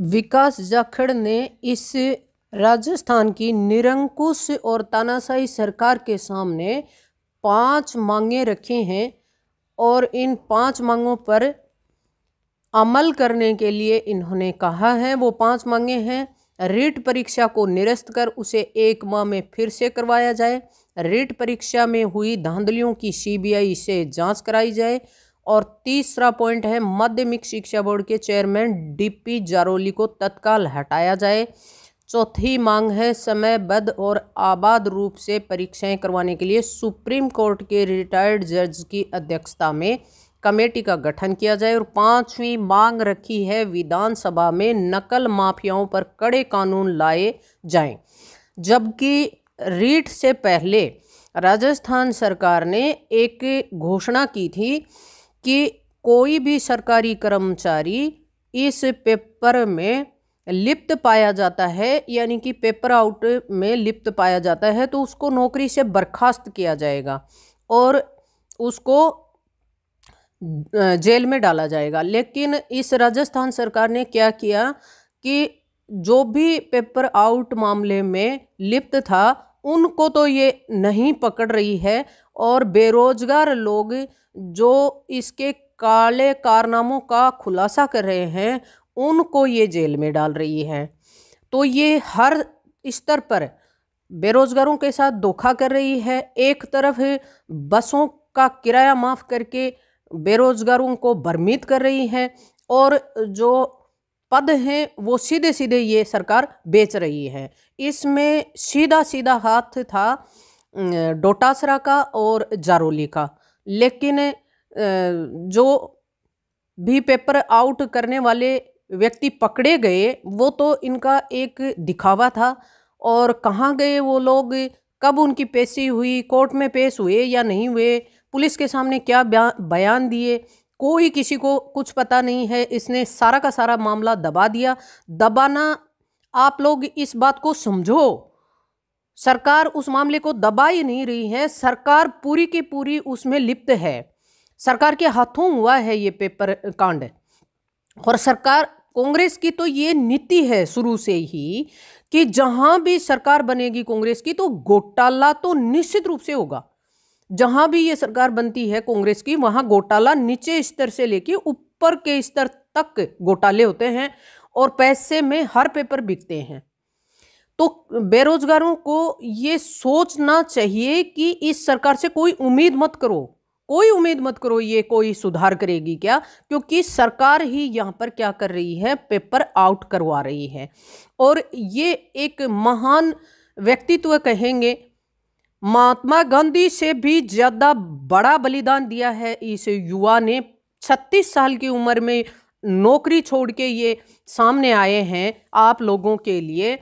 विकास जाखड़ ने इस राजस्थान की निरंकुश और तानाशाही सरकार के सामने पांच मांगे रखे हैं और इन पांच मांगों पर अमल करने के लिए इन्होंने कहा है वो पांच मांगे हैं रीट परीक्षा को निरस्त कर उसे एक माह में फिर से करवाया जाए रीट परीक्षा में हुई धांधलियों की सीबीआई से जांच कराई जाए और तीसरा पॉइंट है माध्यमिक शिक्षा बोर्ड के चेयरमैन डीपी जारोली को तत्काल हटाया जाए चौथी मांग है समयबद्ध और आबाद रूप से परीक्षाएं करवाने के लिए सुप्रीम कोर्ट के रिटायर्ड जज की अध्यक्षता में कमेटी का गठन किया जाए और पांचवी मांग रखी है विधानसभा में नकल माफियाओं पर कड़े कानून लाए जाएं जबकि रीट से पहले राजस्थान सरकार ने एक घोषणा की थी कि कोई भी सरकारी कर्मचारी इस पेपर में लिप्त पाया जाता है यानी कि पेपर आउट में लिप्त पाया जाता है तो उसको नौकरी से बर्खास्त किया जाएगा और उसको जेल में डाला जाएगा लेकिन इस राजस्थान सरकार ने क्या किया कि जो भी पेपर आउट मामले में लिप्त था उनको तो ये नहीं पकड़ रही है और बेरोजगार लोग जो इसके काले कारनामों का खुलासा कर रहे हैं उनको ये जेल में डाल रही है तो ये हर स्तर पर बेरोजगारों के साथ धोखा कर रही है एक तरफ बसों का किराया माफ़ करके बेरोजगारों को भ्रमित कर रही है और जो पद हैं वो सीधे सीधे ये सरकार बेच रही है इसमें सीधा सीधा हाथ था डोटासरा का और जारोली का लेकिन जो भी पेपर आउट करने वाले व्यक्ति पकड़े गए वो तो इनका एक दिखावा था और कहाँ गए वो लोग कब उनकी पेशी हुई कोर्ट में पेश हुए या नहीं हुए पुलिस के सामने क्या बयान दिए कोई किसी को कुछ पता नहीं है इसने सारा का सारा मामला दबा दिया दबाना आप लोग इस बात को समझो सरकार उस मामले को दबा ही नहीं रही है सरकार पूरी की पूरी उसमें लिप्त है सरकार के हाथों हुआ है ये पेपर कांड और सरकार कांग्रेस की तो ये नीति है शुरू से ही कि जहां भी सरकार बनेगी कांग्रेस की तो घोटाला तो निश्चित रूप से होगा जहां भी ये सरकार बनती है कांग्रेस की वहां घोटाला नीचे स्तर से लेके ऊपर के स्तर तक घोटाले होते हैं और पैसे में हर पेपर बिकते हैं तो बेरोजगारों को ये सोचना चाहिए कि इस सरकार से कोई उम्मीद मत करो कोई उम्मीद मत करो ये कोई सुधार करेगी क्या क्योंकि सरकार ही यहाँ पर क्या कर रही है पेपर आउट करवा रही है और ये एक महान व्यक्तित्व कहेंगे महात्मा गांधी से भी ज़्यादा बड़ा बलिदान दिया है इस युवा ने छत्तीस साल की उम्र में नौकरी छोड़ के ये सामने आए हैं आप लोगों के लिए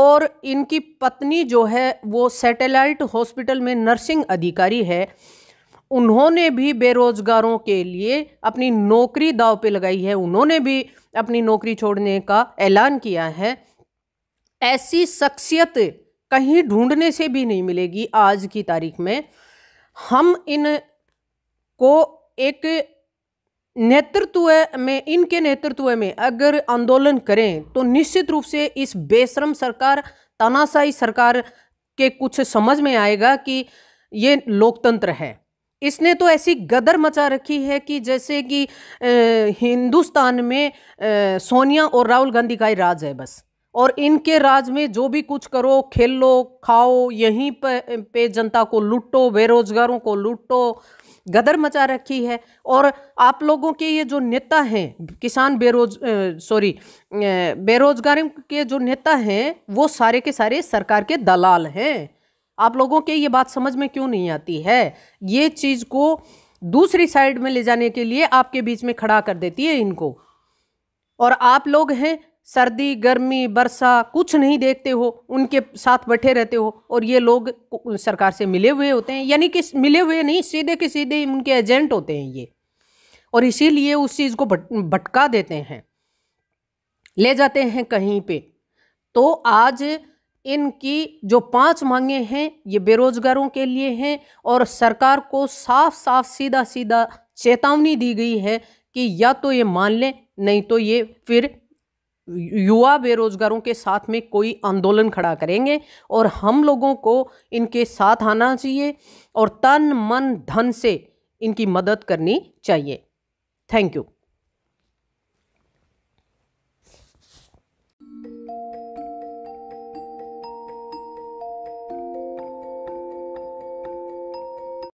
और इनकी पत्नी जो है वो सैटेलाइट हॉस्पिटल में नर्सिंग अधिकारी है उन्होंने भी बेरोजगारों के लिए अपनी नौकरी दाव पे लगाई है उन्होंने भी अपनी नौकरी छोड़ने का ऐलान किया है ऐसी शख्सियत कहीं ढूंढने से भी नहीं मिलेगी आज की तारीख में हम इन को एक नेतृत्व में इनके नेतृत्व में अगर आंदोलन करें तो निश्चित रूप से इस बेशरम सरकार तानाशाही सरकार के कुछ समझ में आएगा कि ये लोकतंत्र है इसने तो ऐसी गदर मचा रखी है कि जैसे कि हिंदुस्तान में सोनिया और राहुल गांधी का ही राज है बस और इनके राज में जो भी कुछ करो खेल लो खाओ यहीं पे, पे जनता को लूटो बेरोजगारों को लूटो गदर मचा रखी है और आप लोगों के ये जो नेता हैं किसान बेरोज सॉरी बेरोजगारी के जो नेता हैं वो सारे के सारे सरकार के दलाल हैं आप लोगों के ये बात समझ में क्यों नहीं आती है ये चीज़ को दूसरी साइड में ले जाने के लिए आपके बीच में खड़ा कर देती है इनको और आप लोग हैं सर्दी गर्मी बरसा कुछ नहीं देखते हो उनके साथ बैठे रहते हो और ये लोग सरकार से मिले हुए होते हैं यानी कि मिले हुए नहीं सीधे के सीधे उनके एजेंट होते हैं ये और इसीलिए उस चीज़ को भटका देते हैं ले जाते हैं कहीं पे तो आज इनकी जो पांच मांगे हैं ये बेरोजगारों के लिए हैं और सरकार को साफ साफ सीधा सीधा चेतावनी दी गई है कि या तो ये मान लें नहीं तो ये फिर युवा बेरोजगारों के साथ में कोई आंदोलन खड़ा करेंगे और हम लोगों को इनके साथ आना चाहिए और तन मन धन से इनकी मदद करनी चाहिए थैंक यू